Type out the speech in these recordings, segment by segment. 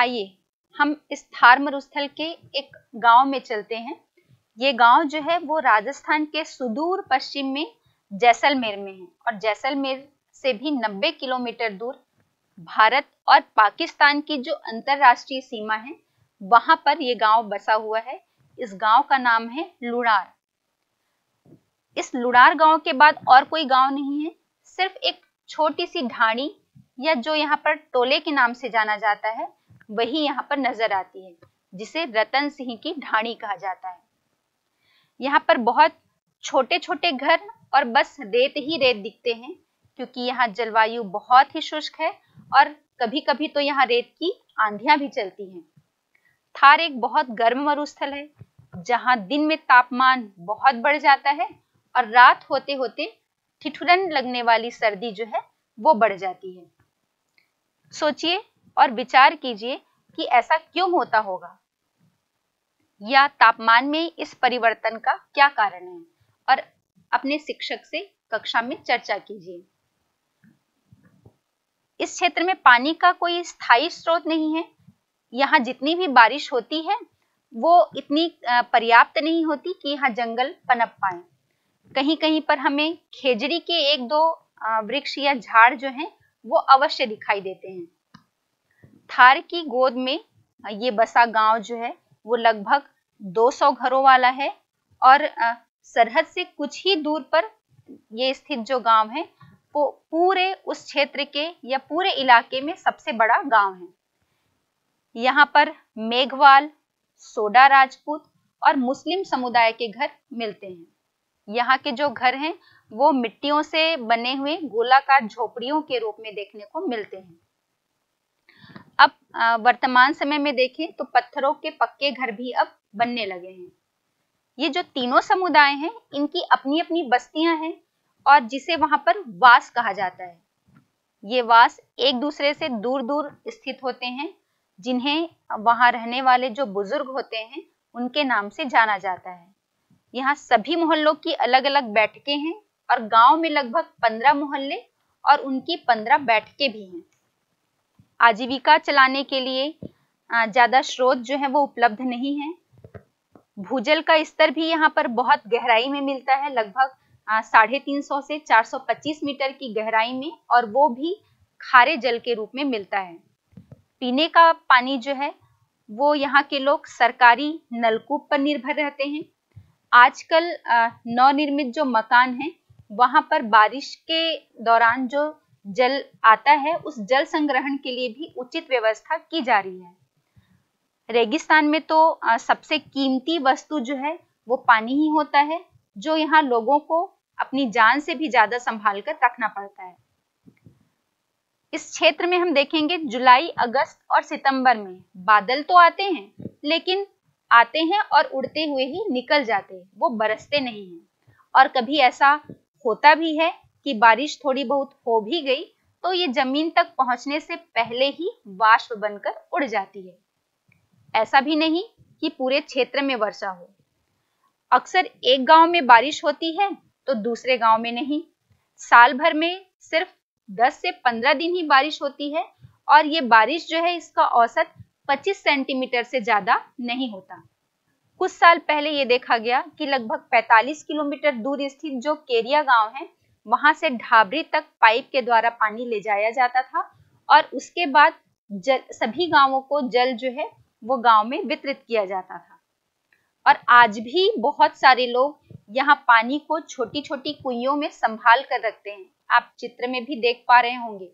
आइए हम इस थार मरुस्थल के एक गांव में चलते हैं ये गांव जो है वो राजस्थान के सुदूर पश्चिम में जैसलमेर में है और जैसलमेर से भी 90 किलोमीटर दूर भारत और पाकिस्तान की जो अंतरराष्ट्रीय सीमा है वहां पर यह गांव बसा हुआ है इस गांव का नाम है लुड़ार इस लुड़ार गांव के बाद और कोई गांव नहीं है सिर्फ एक छोटी सी ढाणी या जो यहाँ पर टोले के नाम से जाना जाता है वही यहाँ पर नजर आती है जिसे रतन सिंह की ढाणी कहा जाता है यहाँ पर बहुत छोटे छोटे घर और बस रेत ही रेत दिखते हैं क्योंकि यहाँ जलवायु बहुत ही शुष्क है और कभी कभी तो यहाँ रेत की आंधियां भी चलती हैं थार एक बहुत गर्म मरुस्थल है जहाँ दिन में तापमान बहुत बढ़ जाता है और रात होते होते ठिठुरन लगने वाली सर्दी जो है वो बढ़ जाती है सोचिए और विचार कीजिए कि ऐसा क्यों होता होगा या तापमान में इस परिवर्तन का क्या कारण है और अपने शिक्षक से कक्षा में चर्चा कीजिए इस क्षेत्र में पानी का कोई स्थायी स्रोत नहीं है यहाँ जितनी भी बारिश होती है वो इतनी पर्याप्त नहीं होती कि यहाँ जंगल पनप पाए कहीं कहीं पर हमें खेजड़ी के एक दो वृक्ष या झाड़ जो हैं वो अवश्य दिखाई देते हैं थार की गोद में ये बसा गांव जो है वो लगभग 200 घरों वाला है और सरहद से कुछ ही दूर पर ये स्थित जो गांव है वो पूरे उस क्षेत्र के या पूरे इलाके में सबसे बड़ा गांव है यहाँ पर मेघवाल सोडा राजपूत और मुस्लिम समुदाय के घर मिलते हैं यहाँ के जो घर हैं वो मिट्टियों से बने हुए गोलाकार झोपड़ियों के रूप में देखने को मिलते हैं अब वर्तमान समय में देखें तो पत्थरों के पक्के घर भी अब बनने लगे हैं ये जो तीनों समुदाय हैं इनकी अपनी अपनी बस्तियां हैं और जिसे वहां पर वास कहा जाता है ये वास एक दूसरे से दूर दूर स्थित होते हैं जिन्हें वहां रहने वाले जो बुजुर्ग होते हैं उनके नाम से जाना जाता है यहाँ सभी मोहल्लों की अलग अलग बैठकें हैं और गांव में लगभग पंद्रह मोहल्ले और उनकी पंद्रह बैठकें भी हैं आजीविका चलाने के लिए ज़्यादा स्रोत जो है वो उपलब्ध नहीं है भूजल का स्तर भी यहाँ पर बहुत गहराई में मिलता है लगभग साढ़े तीन सौ से चार पच्चीस मीटर की गहराई में और वो भी खारे जल के रूप में मिलता है पीने का पानी जो है वो यहाँ के लोग सरकारी नलकूप पर निर्भर रहते हैं आजकल नवनिर्मित जो मकान है वहां पर बारिश के दौरान जो जल आता है उस जल संग्रहण के लिए भी उचित व्यवस्था की जा रही है रेगिस्तान में तो सबसे कीमती वस्तु जो है वो पानी ही होता है जो यहाँ लोगों को अपनी जान से भी ज्यादा संभाल कर रखना पड़ता है इस क्षेत्र में हम देखेंगे जुलाई अगस्त और सितंबर में बादल तो आते हैं लेकिन आते हैं और उड़ते हुए ही निकल जाते हैं वो बरसते नहीं हैं और कभी ऐसा होता भी है कि बारिश थोड़ी बहुत हो भी गई तो ये जमीन तक पहुंचने से पहले ही वाष्प बनकर उड़ जाती है ऐसा भी नहीं कि पूरे क्षेत्र में वर्षा हो अक्सर एक गांव में बारिश होती है तो दूसरे गांव में नहीं साल भर में सिर्फ 10 से 15 दिन ही बारिश होती है और ये बारिश जो है इसका औसत 25 सेंटीमीटर से ज्यादा नहीं होता कुछ साल पहले ये देखा गया कि लगभग 45 किलोमीटर दूर स्थित जो केरिया गांव है वहां से ढाबरी तक पाइप के द्वारा पानी ले जाया जाता था और उसके बाद जल सभी गांवों को जल जो है वो गांव में वितरित किया जाता था और आज भी बहुत सारे लोग यहाँ पानी को छोटी छोटी कुइयों में संभाल कर रखते हैं आप चित्र में भी देख पा रहे होंगे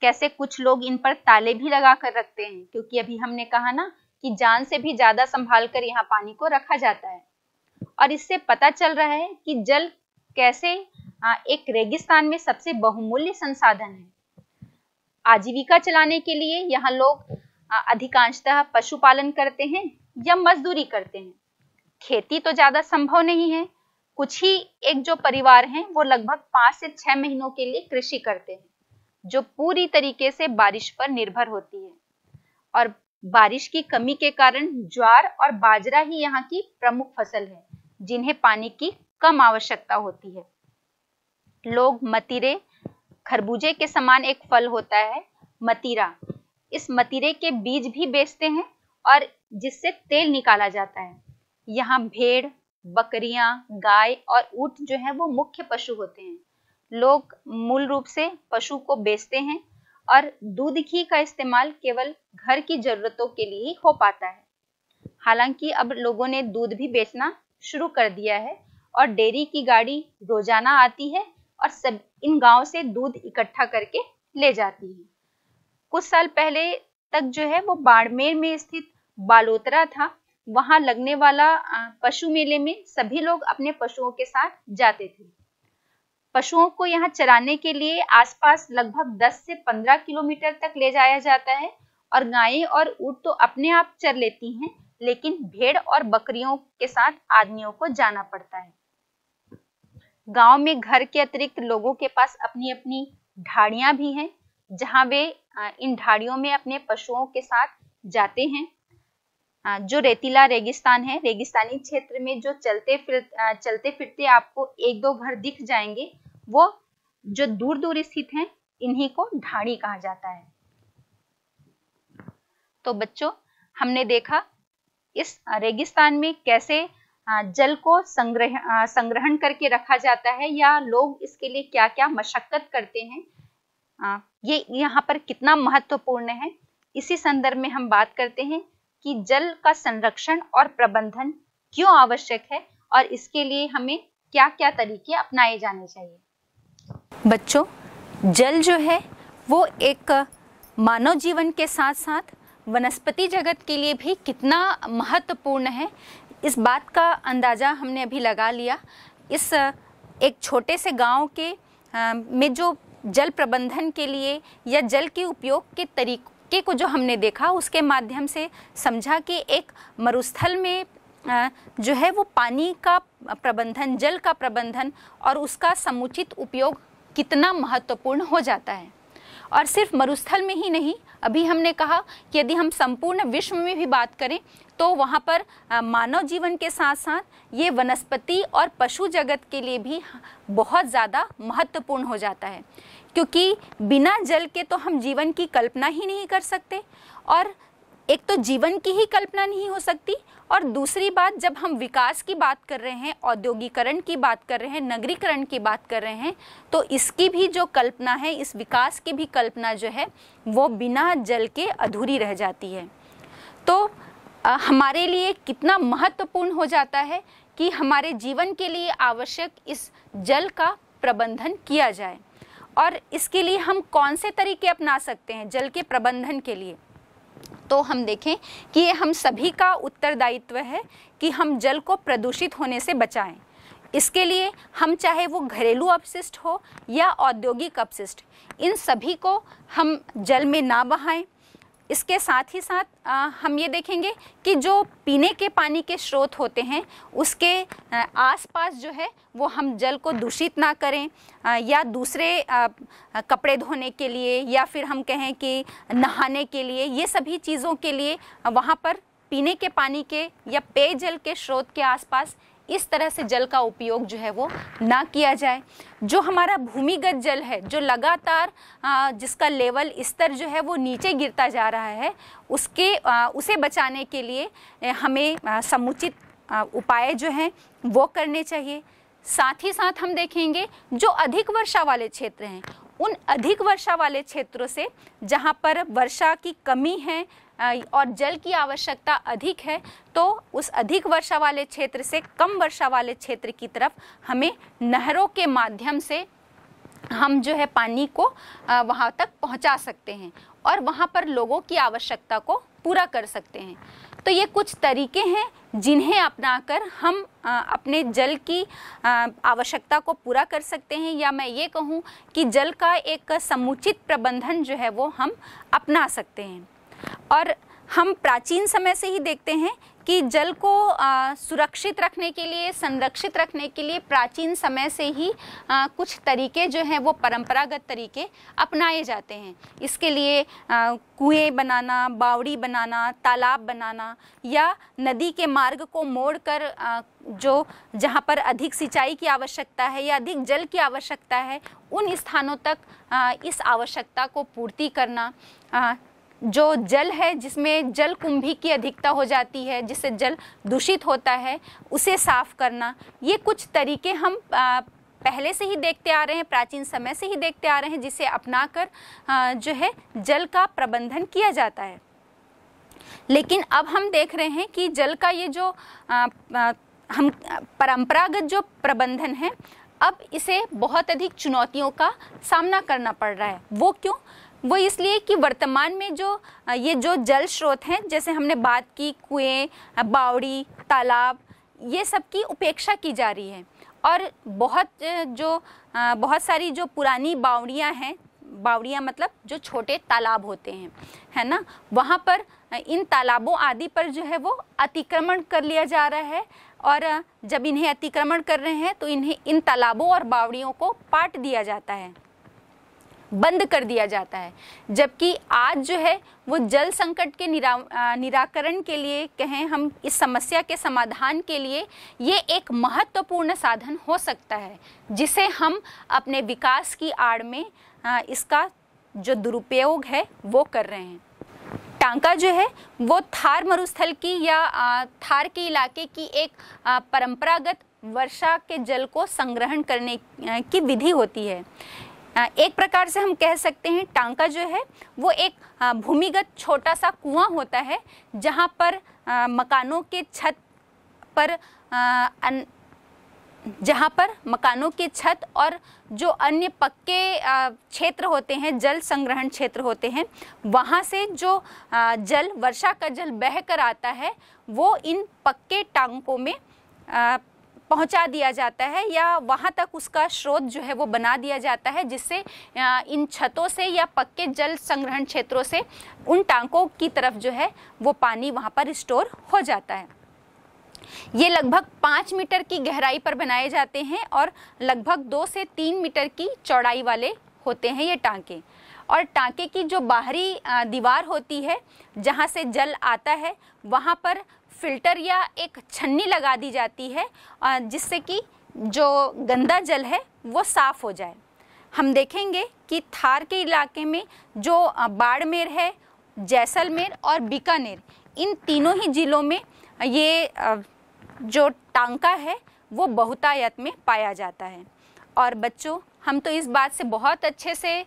कैसे कुछ लोग इन पर ताले भी लगा कर रखते हैं क्योंकि अभी हमने कहा ना कि जान से भी ज्यादा संभाल कर यहाँ पानी को रखा जाता है और इससे पता चल रहा है कि जल कैसे हाँ, एक रेगिस्तान में सबसे बहुमूल्य संसाधन है आजीविका चलाने के लिए यहाँ लोग अधिकांशतः पशुपालन करते हैं या मजदूरी करते हैं खेती तो ज्यादा संभव नहीं है कुछ ही एक जो परिवार हैं वो लगभग पांच से छह महीनों के लिए कृषि करते हैं जो पूरी तरीके से बारिश पर निर्भर होती है और बारिश की कमी के कारण ज्वार और बाजरा ही यहाँ की प्रमुख फसल है जिन्हें पानी की कम आवश्यकता होती है लोग मतीरे खरबूजे के समान एक फल होता है मतीरा इस मतीरे के बीज भी बेचते हैं और जिससे तेल निकाला जाता है यहाँ भेड़ बकरियां गाय और ऊट जो है वो मुख्य पशु होते हैं लोग मूल रूप से पशु को बेचते हैं और दूध घी का इस्तेमाल केवल घर की जरूरतों के लिए ही हो पाता है हालांकि अब लोगों ने दूध भी बेचना शुरू कर दिया है और डेयरी की गाड़ी रोजाना आती है और सब इन गाँव से दूध इकट्ठा करके ले जाती है कुछ साल पहले तक जो है वो बाड़मेर में स्थित बालोतरा था वहां लगने वाला पशु मेले में सभी लोग अपने पशुओं के साथ जाते थे पशुओं को यहाँ चराने के लिए आसपास लगभग 10 से 15 किलोमीटर तक ले जाया जाता है और गायें और ऊट तो अपने आप चर लेती हैं लेकिन भेड़ और बकरियों के साथ आदमियों को जाना पड़ता है गांव में घर के अतिरिक्त लोगों के पास अपनी अपनी ढाड़ियां भी हैं जहां वे इन ढाड़ियों में अपने पशुओं के साथ जाते हैं जो रेतीला रेगिस्तान है रेगिस्तानी क्षेत्र में जो चलते फिर चलते फिरते आपको एक दो घर दिख जाएंगे वो जो दूर दूर स्थित हैं इन्हीं को ढाणी कहा जाता है तो बच्चों हमने देखा इस रेगिस्तान में कैसे जल को संग्रह संग्रहण करके रखा जाता है या लोग इसके लिए क्या क्या मशक्कत करते हैं ये यहाँ पर कितना महत्वपूर्ण है इसी संदर्भ में हम बात करते हैं कि जल का संरक्षण और प्रबंधन क्यों आवश्यक है और इसके लिए हमें क्या क्या तरीके अपनाए जाने चाहिए बच्चों जल जो है वो एक मानव जीवन के साथ साथ वनस्पति जगत के लिए भी कितना महत्वपूर्ण है इस बात का अंदाज़ा हमने अभी लगा लिया इस एक छोटे से गांव के आ, में जो जल प्रबंधन के लिए या जल के उपयोग के तरीके को जो हमने देखा उसके माध्यम से समझा कि एक मरुस्थल में जो है वो पानी का प्रबंधन जल का प्रबंधन और उसका समुचित उपयोग कितना महत्वपूर्ण हो जाता है और सिर्फ मरुस्थल में ही नहीं अभी हमने कहा कि यदि हम संपूर्ण विश्व में भी बात करें तो वहाँ पर मानव जीवन के साथ साथ ये वनस्पति और पशु जगत के लिए भी बहुत ज़्यादा महत्वपूर्ण हो जाता है क्योंकि बिना जल के तो हम जीवन की कल्पना ही नहीं कर सकते और एक तो जीवन की ही कल्पना नहीं हो सकती और दूसरी बात जब हम विकास की बात कर रहे हैं औद्योगिकरण की बात कर रहे हैं नगरीकरण की बात कर रहे हैं तो इसकी भी जो कल्पना है इस विकास की भी कल्पना जो है वो बिना जल के अधूरी रह जाती है तो हमारे लिए कितना महत्वपूर्ण हो जाता है कि हमारे जीवन के लिए आवश्यक इस जल का प्रबंधन किया जाए और इसके लिए हम कौन से तरीके अपना सकते हैं जल के प्रबंधन के लिए तो हम देखें कि ये हम सभी का उत्तरदायित्व है कि हम जल को प्रदूषित होने से बचाएं इसके लिए हम चाहे वो घरेलू अपशिष्ट हो या औद्योगिक अपशिष्ट इन सभी को हम जल में ना बहाएं इसके साथ ही साथ आ, हम ये देखेंगे कि जो पीने के पानी के स्रोत होते हैं उसके आसपास जो है वो हम जल को दूषित ना करें आ, या दूसरे आ, कपड़े धोने के लिए या फिर हम कहें कि नहाने के लिए ये सभी चीज़ों के लिए वहाँ पर पीने के पानी के या पेयजल के स्रोत के आसपास इस तरह से जल का उपयोग जो है वो ना किया जाए जो हमारा भूमिगत जल है जो लगातार जिसका लेवल स्तर जो है वो नीचे गिरता जा रहा है उसके उसे बचाने के लिए हमें समुचित उपाय जो हैं वो करने चाहिए साथ ही साथ हम देखेंगे जो अधिक वर्षा वाले क्षेत्र हैं उन अधिक वर्षा वाले क्षेत्रों से जहाँ पर वर्षा की कमी है और जल की आवश्यकता अधिक है तो उस अधिक वर्षा वाले क्षेत्र से कम वर्षा वाले क्षेत्र की तरफ हमें नहरों के माध्यम से हम जो है पानी को वहाँ तक पहुँचा सकते हैं और वहाँ पर लोगों की आवश्यकता को पूरा कर सकते हैं तो ये कुछ तरीके हैं जिन्हें अपनाकर हम अपने जल की आवश्यकता को पूरा कर सकते हैं या मैं ये कहूँ कि जल का एक समुचित प्रबंधन जो है वो हम अपना सकते हैं और हम प्राचीन समय से ही देखते हैं कि जल को आ, सुरक्षित रखने के लिए संरक्षित रखने के लिए प्राचीन समय से ही आ, कुछ तरीके जो हैं वो परंपरागत तरीके अपनाए जाते हैं इसके लिए कुएं बनाना बावड़ी बनाना तालाब बनाना या नदी के मार्ग को मोड़कर जो जहाँ पर अधिक सिंचाई की आवश्यकता है या अधिक जल की आवश्यकता है उन स्थानों तक आ, इस आवश्यकता को पूर्ति करना जो जल है जिसमें जल कुंभी की अधिकता हो जाती है जिससे जल दूषित होता है उसे साफ करना ये कुछ तरीके हम आ, पहले से ही देखते आ रहे हैं प्राचीन समय से ही देखते आ रहे हैं जिसे अपनाकर जो है जल का प्रबंधन किया जाता है लेकिन अब हम देख रहे हैं कि जल का ये जो आ, आ, हम परंपरागत जो प्रबंधन है अब इसे बहुत अधिक चुनौतियों का सामना करना पड़ रहा है वो क्यों वो इसलिए कि वर्तमान में जो ये जो जल स्रोत हैं जैसे हमने बात की कुएं बावड़ी तालाब ये सब की उपेक्षा की जा रही है और बहुत जो बहुत सारी जो पुरानी बावड़ियाँ हैं बावड़ियाँ मतलब जो छोटे तालाब होते हैं है ना वहाँ पर इन तालाबों आदि पर जो है वो अतिक्रमण कर लिया जा रहा है और जब इन्हें अतिक्रमण कर रहे हैं तो इन्हें इन तालाबों और बावड़ियों को पाट दिया जाता है बंद कर दिया जाता है जबकि आज जो है वो जल संकट के निरा निराकरण के लिए कहें हम इस समस्या के समाधान के लिए ये एक महत्वपूर्ण साधन हो सकता है जिसे हम अपने विकास की आड़ में इसका जो दुरुपयोग है वो कर रहे हैं टांका जो है वो थार मरुस्थल की या थार के इलाके की एक परंपरागत वर्षा के जल को संग्रहण करने की विधि होती है एक प्रकार से हम कह सकते हैं टांका जो है वो एक भूमिगत छोटा सा कुआं होता है जहाँ पर मकानों के छत पर जहाँ पर मकानों की छत और जो अन्य पक्के क्षेत्र होते हैं जल संग्रहण क्षेत्र होते हैं वहाँ से जो जल वर्षा का जल बह कर आता है वो इन पक्के टांकों में पहुंचा दिया जाता है या वहाँ तक उसका स्रोत जो है वो बना दिया जाता है जिससे इन छतों से या पक्के जल संग्रहण क्षेत्रों से उन टांकों की तरफ जो है वो पानी वहाँ पर स्टोर हो जाता है ये लगभग पाँच मीटर की गहराई पर बनाए जाते हैं और लगभग दो से तीन मीटर की चौड़ाई वाले होते हैं ये टांके और टांके की जो बाहरी दीवार होती है जहाँ से जल आता है वहाँ पर फिल्टर या एक छन्नी लगा दी जाती है जिससे कि जो गंदा जल है वो साफ़ हो जाए हम देखेंगे कि थार के इलाके में जो बाड़मेर है जैसलमेर और बीकानेर इन तीनों ही ज़िलों में ये जो टांका है वो बहुतायत में पाया जाता है और बच्चों हम तो इस बात से बहुत अच्छे से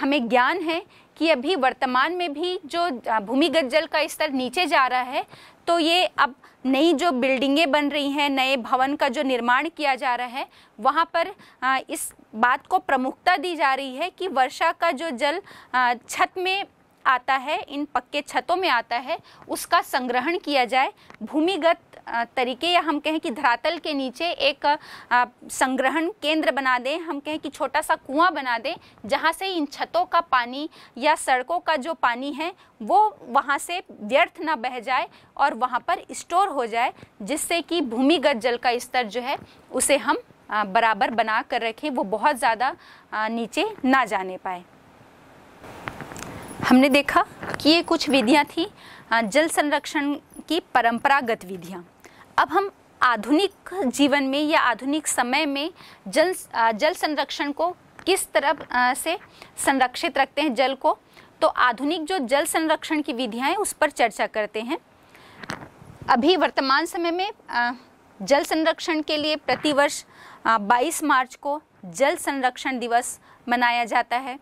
हमें ज्ञान है कि अभी वर्तमान में भी जो भूमिगत जल का स्तर नीचे जा रहा है तो ये अब नई जो बिल्डिंगें बन रही हैं नए भवन का जो निर्माण किया जा रहा है वहाँ पर इस बात को प्रमुखता दी जा रही है कि वर्षा का जो जल छत में आता है इन पक्के छतों में आता है उसका संग्रहण किया जाए भूमिगत तरीके या हम कहें कि धरातल के नीचे एक संग्रहण केंद्र बना दें हम कहें कि छोटा सा कुआं बना दें जहाँ से इन छतों का पानी या सड़कों का जो पानी है वो वहाँ से व्यर्थ ना बह जाए और वहाँ पर स्टोर हो जाए जिससे कि भूमिगत जल का स्तर जो है उसे हम बराबर बना कर रखें वो बहुत ज़्यादा नीचे ना जाने पाए हमने देखा कि ये कुछ विधियाँ थी जल संरक्षण की परंपरागत विधियाँ अब हम आधुनिक जीवन में या आधुनिक समय में जल जल संरक्षण को किस तरह से संरक्षित रखते हैं जल को तो आधुनिक जो जल संरक्षण की विधियाँ हैं उस पर चर्चा करते हैं अभी वर्तमान समय में जल संरक्षण के लिए प्रतिवर्ष 22 मार्च को जल संरक्षण दिवस मनाया जाता है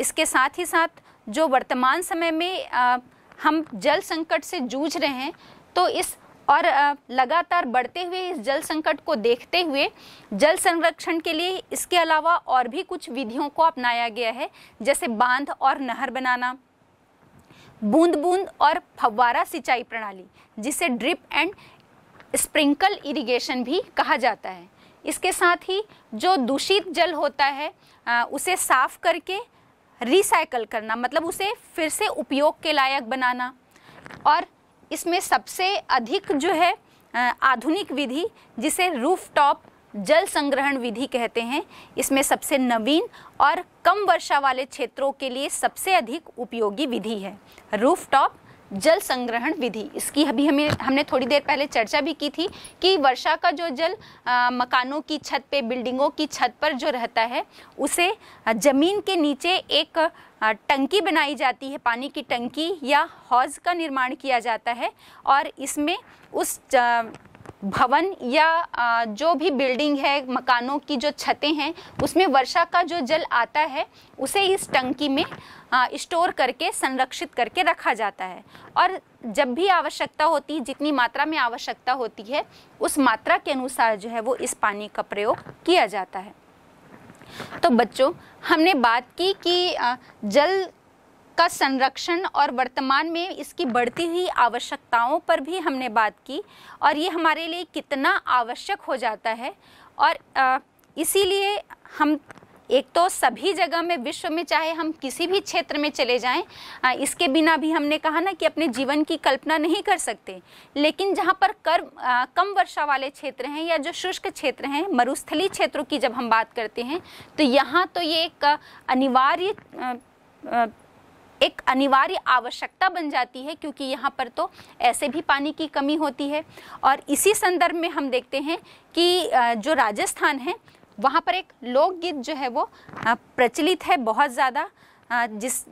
इसके साथ ही साथ जो वर्तमान समय में हम जल संकट से जूझ रहे हैं तो इस और लगातार बढ़ते हुए इस जल संकट को देखते हुए जल संरक्षण के लिए इसके अलावा और भी कुछ विधियों को अपनाया गया है जैसे बांध और नहर बनाना बूंद बूंद और फव्वारा सिंचाई प्रणाली जिसे ड्रिप एंड स्प्रिंकल इरिगेशन भी कहा जाता है इसके साथ ही जो दूषित जल होता है उसे साफ करके रिसाइकल करना मतलब उसे फिर से उपयोग के लायक बनाना और इसमें सबसे अधिक जो है आधुनिक विधि जिसे रूफ टॉप जल संग्रहण विधि कहते हैं इसमें सबसे नवीन और कम वर्षा वाले क्षेत्रों के लिए सबसे अधिक उपयोगी विधि है रूफ टॉप जल संग्रहण विधि इसकी अभी हमें हमने थोड़ी देर पहले चर्चा भी की थी कि वर्षा का जो जल आ, मकानों की छत पे बिल्डिंगों की छत पर जो रहता है उसे ज़मीन के नीचे एक टंकी बनाई जाती है पानी की टंकी या हौज का निर्माण किया जाता है और इसमें उस भवन या जो भी बिल्डिंग है मकानों की जो छतें हैं उसमें वर्षा का जो जल आता है उसे इस टंकी में स्टोर करके संरक्षित करके रखा जाता है और जब भी आवश्यकता होती है जितनी मात्रा में आवश्यकता होती है उस मात्रा के अनुसार जो है वो इस पानी का प्रयोग किया जाता है तो बच्चों हमने बात की कि जल का संरक्षण और वर्तमान में इसकी बढ़ती हुई आवश्यकताओं पर भी हमने बात की और ये हमारे लिए कितना आवश्यक हो जाता है और इसीलिए हम एक तो सभी जगह में विश्व में चाहे हम किसी भी क्षेत्र में चले जाएं इसके बिना भी हमने कहा ना कि अपने जीवन की कल्पना नहीं कर सकते लेकिन जहाँ पर कर आ, कम वर्षा वाले क्षेत्र हैं या जो शुष्क क्षेत्र हैं मरुस्थली क्षेत्रों की जब हम बात करते हैं तो यहाँ तो ये एक अनिवार्य एक अनिवार्य आवश्यकता बन जाती है क्योंकि यहाँ पर तो ऐसे भी पानी की कमी होती है और इसी संदर्भ में हम देखते हैं कि जो राजस्थान है वहाँ पर एक लोकगीत जो है वो प्रचलित है बहुत ज़्यादा जिस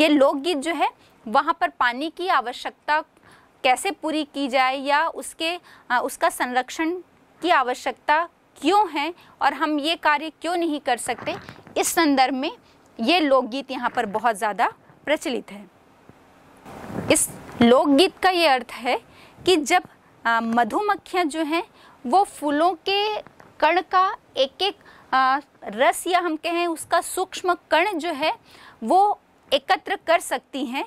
ये लोकगीत जो है वहाँ पर पानी की आवश्यकता कैसे पूरी की जाए या उसके उसका संरक्षण की आवश्यकता क्यों है और हम ये कार्य क्यों नहीं कर सकते इस संदर्भ में ये लोकगीत यहाँ पर बहुत ज़्यादा प्रचलित है इस लोकगीत का ये अर्थ है कि जब मधुमक्खियाँ जो हैं वो फूलों के कण का एक एक रस या हम कहें उसका सूक्ष्म कण जो है वो एकत्र कर सकती हैं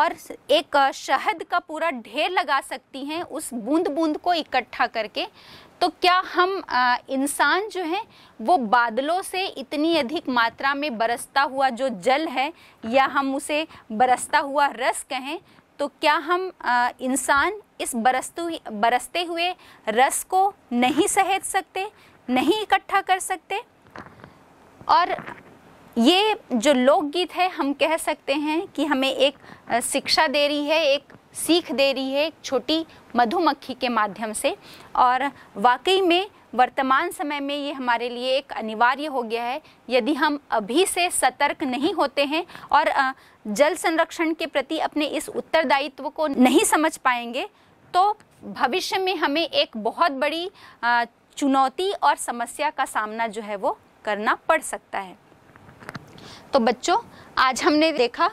और एक शहद का पूरा ढेर लगा सकती हैं उस बूंद बूंद को इकट्ठा करके तो क्या हम इंसान जो है वो बादलों से इतनी अधिक मात्रा में बरसता हुआ जो जल है या हम उसे बरसता हुआ रस कहें तो क्या हम इंसान इस बरसतु बरसते हुए रस को नहीं सहेज सकते नहीं इकट्ठा कर सकते और ये जो लोकगीत है हम कह सकते हैं कि हमें एक शिक्षा दे रही है एक सीख दे रही है एक छोटी मधुमक्खी के माध्यम से और वाकई में वर्तमान समय में ये हमारे लिए एक अनिवार्य हो गया है यदि हम अभी से सतर्क नहीं होते हैं और जल संरक्षण के प्रति अपने इस उत्तरदायित्व को नहीं समझ पाएंगे तो भविष्य में हमें एक बहुत बड़ी चुनौती और समस्या का सामना जो है वो करना पड़ सकता है तो बच्चों आज हमने देखा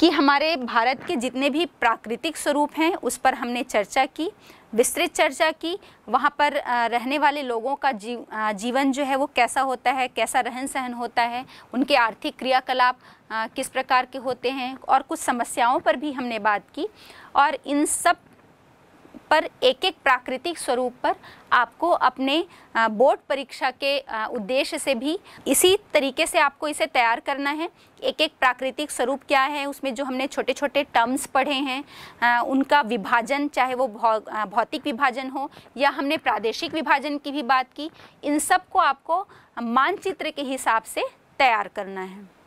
कि हमारे भारत के जितने भी प्राकृतिक स्वरूप हैं उस पर हमने चर्चा की विस्तृत चर्चा की वहाँ पर रहने वाले लोगों का जी जीवन जो है वो कैसा होता है कैसा रहन सहन होता है उनके आर्थिक क्रियाकलाप किस प्रकार के होते हैं और कुछ समस्याओं पर भी हमने बात की और इन सब पर एक एक प्राकृतिक स्वरूप पर आपको अपने बोर्ड परीक्षा के उद्देश्य से भी इसी तरीके से आपको इसे तैयार करना है एक एक प्राकृतिक स्वरूप क्या है उसमें जो हमने छोटे छोटे टर्म्स पढ़े हैं उनका विभाजन चाहे वो भौतिक विभाजन हो या हमने प्रादेशिक विभाजन की भी बात की इन सब को आपको मानचित्र के हिसाब से तैयार करना है